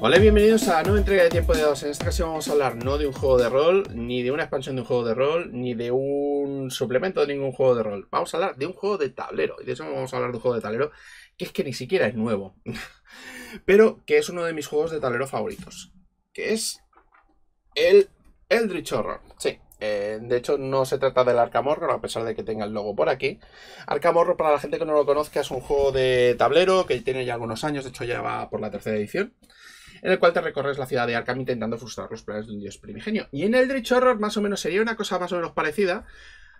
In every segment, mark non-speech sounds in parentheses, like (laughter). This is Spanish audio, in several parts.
Hola y bienvenidos a la nueva entrega de Tiempo de Dados. En esta ocasión vamos a hablar no de un juego de rol, ni de una expansión de un juego de rol, ni de un suplemento de ningún juego de rol. Vamos a hablar de un juego de tablero. Y de eso vamos a hablar de un juego de tablero que es que ni siquiera es nuevo. (laughs) Pero que es uno de mis juegos de tablero favoritos. Que es el Eldritch Horror. Sí, eh, de hecho, no se trata del Arcamorro, a pesar de que tenga el logo por aquí. Arcamorro, para la gente que no lo conozca, es un juego de tablero que tiene ya algunos años, de hecho ya va por la tercera edición en el cual te recorres la ciudad de Arkham intentando frustrar los planes de un dios primigenio. Y en Eldritch Horror más o menos sería una cosa más o menos parecida,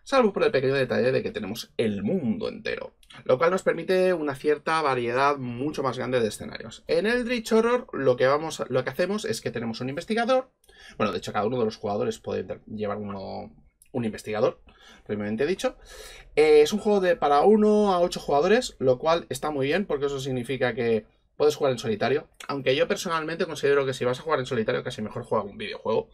salvo por el pequeño detalle de que tenemos el mundo entero, lo cual nos permite una cierta variedad mucho más grande de escenarios. En el Eldritch Horror lo que, vamos, lo que hacemos es que tenemos un investigador, bueno, de hecho cada uno de los jugadores puede llevar uno, un investigador, previamente dicho. Eh, es un juego de para 1 a 8 jugadores, lo cual está muy bien porque eso significa que puedes jugar en solitario. Aunque yo personalmente considero que si vas a jugar en solitario, casi mejor juega un videojuego.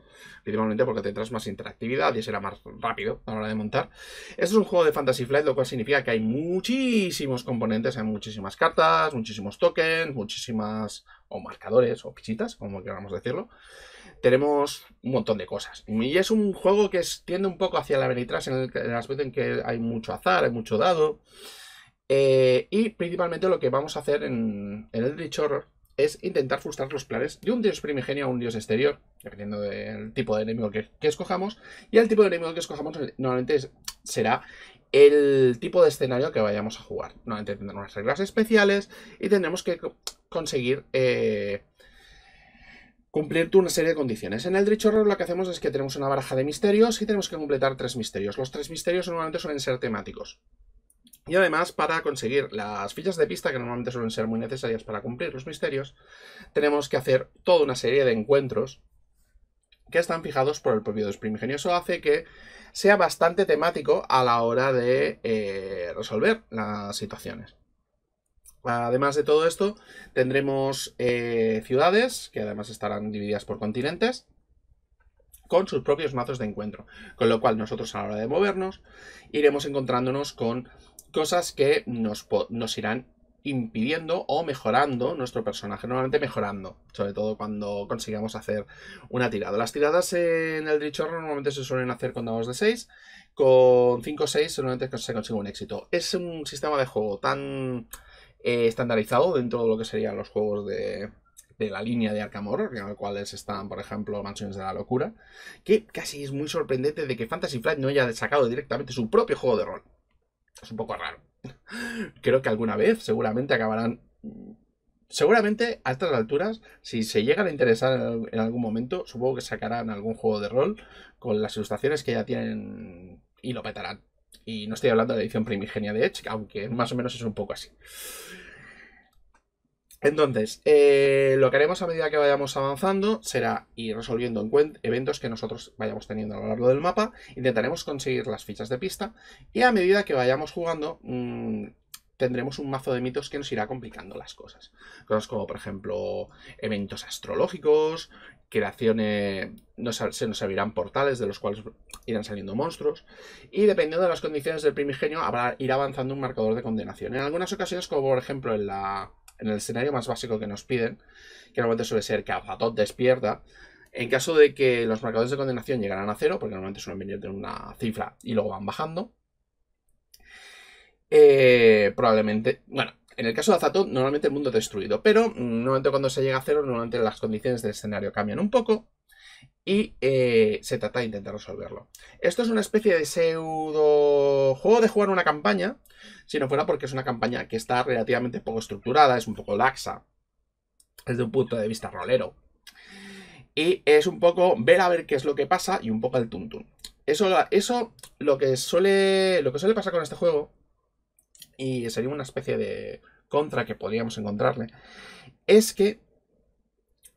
Principalmente porque tendrás más interactividad y será más rápido a la hora de montar. Esto es un juego de Fantasy Flight, lo cual significa que hay muchísimos componentes, hay muchísimas cartas, muchísimos tokens, muchísimas. o marcadores, o pichitas, como queramos decirlo. Tenemos un montón de cosas. Y es un juego que tiende un poco hacia la veritas en las en el aspecto en que hay mucho azar, hay mucho dado. Eh, y principalmente lo que vamos a hacer en, el Rich Horror es intentar frustrar los planes de un dios primigenio a un dios exterior, dependiendo del tipo de enemigo que, escojamos. Y el tipo de enemigo que escojamos eh, normalmente será el tipo de escenario que vayamos a jugar. Normalmente tendremos unas reglas especiales y tendremos que conseguir eh, cumplir una serie de condiciones. En el Horror lo que hacemos es que tenemos una baraja de misterios y tenemos que completar tres misterios. Los tres misterios normalmente suelen ser temáticos. Y además, para conseguir las fichas de pista, que normalmente suelen ser muy necesarias para cumplir los misterios, tenemos que hacer toda una serie de encuentros que están fijados por el propio Dios Eso hace que sea bastante temático a la hora de eh, resolver las situaciones. Además de todo esto, tendremos eh, ciudades, que además estarán divididas por continentes, con sus propios mazos de encuentro. Con lo cual nosotros a la hora de movernos iremos encontrándonos con cosas que nos, irán impidiendo o mejorando nuestro personaje, normalmente mejorando, sobre todo cuando consigamos hacer una tirada. Las tiradas en el Drichorro normalmente se suelen hacer con dados de 6, con 5 o 6 normalmente se consigue un éxito. Es un sistema de juego tan eh, estandarizado dentro de lo que serían los juegos de, de la línea de Arkham Horror, en el cuales están, por ejemplo, Mansiones de la Locura, que casi es muy sorprendente de que Fantasy Flight no haya sacado directamente su propio juego de rol. Es un poco raro. Creo que alguna vez seguramente acabarán... Seguramente a estas alturas, si se llega a interesar en algún momento, supongo que sacarán algún juego de rol con las ilustraciones que ya tienen y lo petarán. Y no estoy hablando de la edición primigenia de Edge, aunque más o menos es un poco así. Entonces, eh, lo que haremos a medida que vayamos avanzando será ir resolviendo eventos que nosotros vayamos teniendo a lo largo del mapa. Intentaremos conseguir las fichas de pista y a medida que vayamos jugando mm, tendremos un mazo de mitos que nos irá complicando las cosas. Cosas como, por ejemplo, eventos astrológicos, creaciones, se nos abrirán portales de los cuales irán saliendo monstruos. Y dependiendo de las condiciones del primigenio, habrá, irá avanzando un marcador de condenación. En algunas ocasiones, como por ejemplo en la en el escenario más básico que nos piden, que normalmente suele ser que Azatot despierta, en caso de que los marcadores de condenación llegaran a cero, porque normalmente suelen venir de una cifra y luego van bajando, eh, probablemente, bueno, en el caso de Azatot, normalmente el mundo es destruido, pero mm, normalmente cuando se llega a cero, normalmente las condiciones del escenario cambian un poco y eh, se trata de intentar resolverlo. Esto es una especie de pseudo juego de jugar una campaña, si no fuera porque es una campaña que está relativamente poco estructurada, es un poco laxa, desde un punto de vista rolero. Y es un poco ver a ver qué es lo que pasa y un poco el tuntún. Eso, eso lo, que suele, lo que suele pasar con este juego, y sería una especie de contra que podríamos encontrarle, es que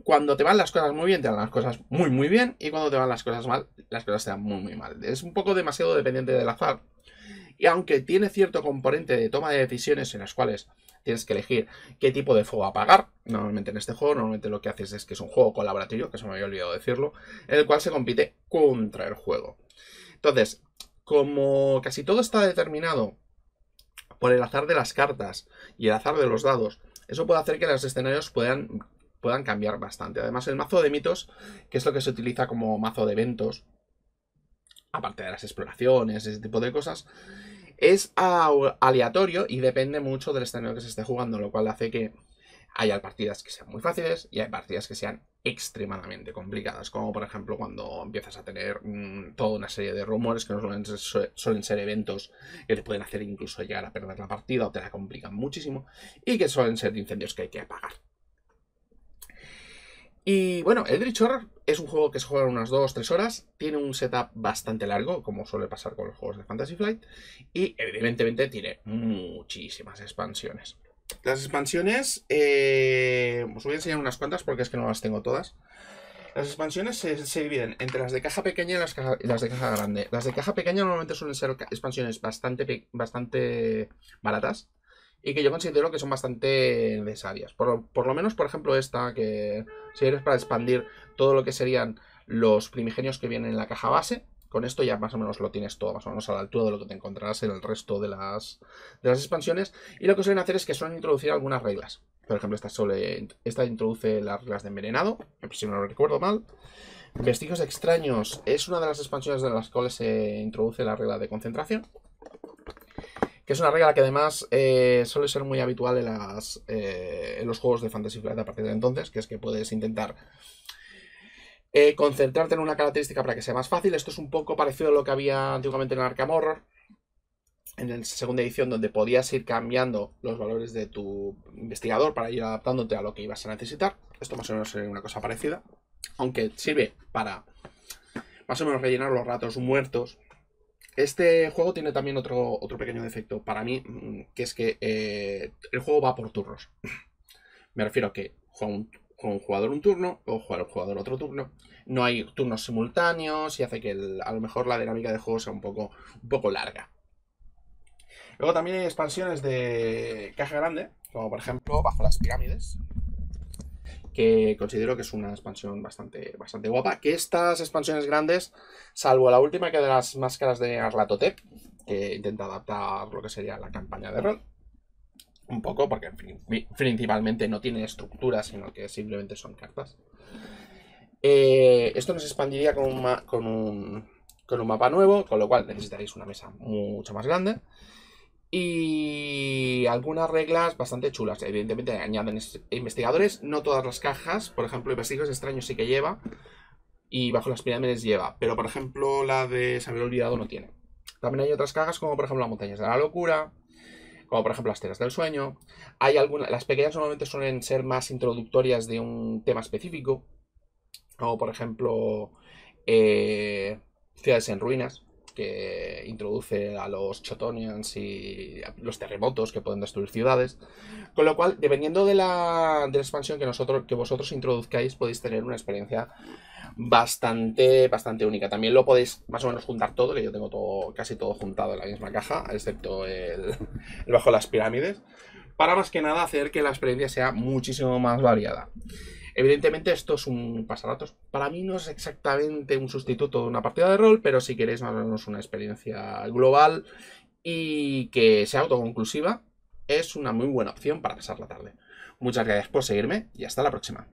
cuando te van las cosas muy bien, te van las cosas muy, muy bien. Y cuando te van las cosas mal, las cosas te van muy, muy mal. Es un poco demasiado dependiente del azar. Y aunque tiene cierto componente de toma de decisiones en las cuales tienes que elegir qué tipo de fuego apagar, normalmente en este juego, normalmente lo que haces es que es un juego colaborativo, que eso me había olvidado decirlo, en el cual se compite contra el juego. Entonces, como casi todo está determinado por el azar de las cartas y el azar de los dados, eso puede hacer que los escenarios puedan puedan cambiar bastante. Además, el mazo de mitos, que es lo que se utiliza como mazo de eventos, aparte de las exploraciones, ese tipo de cosas, es aleatorio y depende mucho del escenario que se esté jugando, lo cual hace que haya partidas que sean muy fáciles y hay partidas que sean extremadamente complicadas, como por ejemplo cuando empiezas a tener mm, toda una serie de rumores que suelen ser, eventos que te pueden hacer incluso llegar a perder la partida o te la complican muchísimo y que suelen ser incendios que hay que apagar. Y bueno, Eldritch Horror es un juego que se juega unas 2-3 horas, tiene un setup bastante largo, como suele pasar con los juegos de Fantasy Flight, y evidentemente tiene muchísimas expansiones. Las expansiones, eh, os voy a enseñar unas cuantas porque es que no las tengo todas. Las expansiones se, dividen entre las de caja pequeña y las, de caja grande. Las de caja pequeña normalmente suelen ser expansiones bastante, bastante baratas, y que yo considero que son bastante necesarias. Por, lo menos, por ejemplo, esta que sirve para expandir todo lo que serían los primigenios que vienen en la caja base. Con esto ya más o menos lo tienes todo, más o menos a la altura de lo que te encontrarás en el resto de las, las expansiones. Y lo que suelen hacer es que suelen introducir algunas reglas. Por ejemplo, esta, esta introduce las reglas de envenenado, eh, si no lo recuerdo mal. Vestigios extraños es una de las expansiones de las cuales se introduce la regla de concentración que es una regla que además eh, suele ser muy habitual eh, en, los juegos de Fantasy Flight a partir de entonces, que es que puedes intentar eh, concentrarte en una característica para que sea más fácil. Esto es un poco parecido a lo que había antiguamente en Arkham Horror, en la segunda edición, donde podías ir cambiando los valores de tu investigador para ir adaptándote a lo que ibas a necesitar. Esto más o menos sería una cosa parecida, aunque sirve para más o menos rellenar los ratos muertos este juego tiene también otro, otro pequeño defecto para mí, mm, que es que eh, el juego va por turnos. (laughs) Me refiero a que juega un, jugador un turno, o juega el jugador otro turno. No hay turnos simultáneos y hace que a lo mejor la dinámica de juego sea un poco, un poco larga. Luego también hay expansiones de caja grande, como por ejemplo Bajo las Pirámides, que considero que es una expansión bastante, bastante guapa. Que estas expansiones grandes, salvo la última que de las máscaras de Arlatotep, que intenta adaptar lo que sería la campaña de rol, un poco, porque principalmente no tiene estructura, sino que simplemente son cartas. Eh, esto nos expandiría con un, mapa nuevo, con lo cual necesitaréis una mesa mucho más grande. Y algunas reglas bastante chulas. Evidentemente añaden investigadores, no todas las cajas, por ejemplo, Investigos Extraños sí que lleva, y Bajo las Pirámides lleva, pero por ejemplo la de saber olvidado no tiene. También hay otras cajas como por ejemplo las Montañas de la Locura, como por ejemplo las Telas del Sueño. Hay algunas, las pequeñas normalmente suelen ser más introductorias de un tema específico, como por ejemplo eh, Ciudades en Ruinas, que introduce a los Chotonians y los terremotos que pueden destruir ciudades. Con lo cual, dependiendo de la, expansión que, nosotros, que vosotros introduzcáis, podéis tener una experiencia bastante, bastante única. También lo podéis más o menos juntar todo, que yo tengo todo, casi todo juntado en la misma caja, excepto el bajo las pirámides, para más que nada hacer que la experiencia sea muchísimo más variada. Evidentemente esto es un pasaratos. Para mí no es exactamente un sustituto de una partida de rol, pero si queréis más una experiencia global y que sea autoconclusiva, es una muy buena opción para pasar la tarde. Muchas gracias por seguirme y hasta la próxima.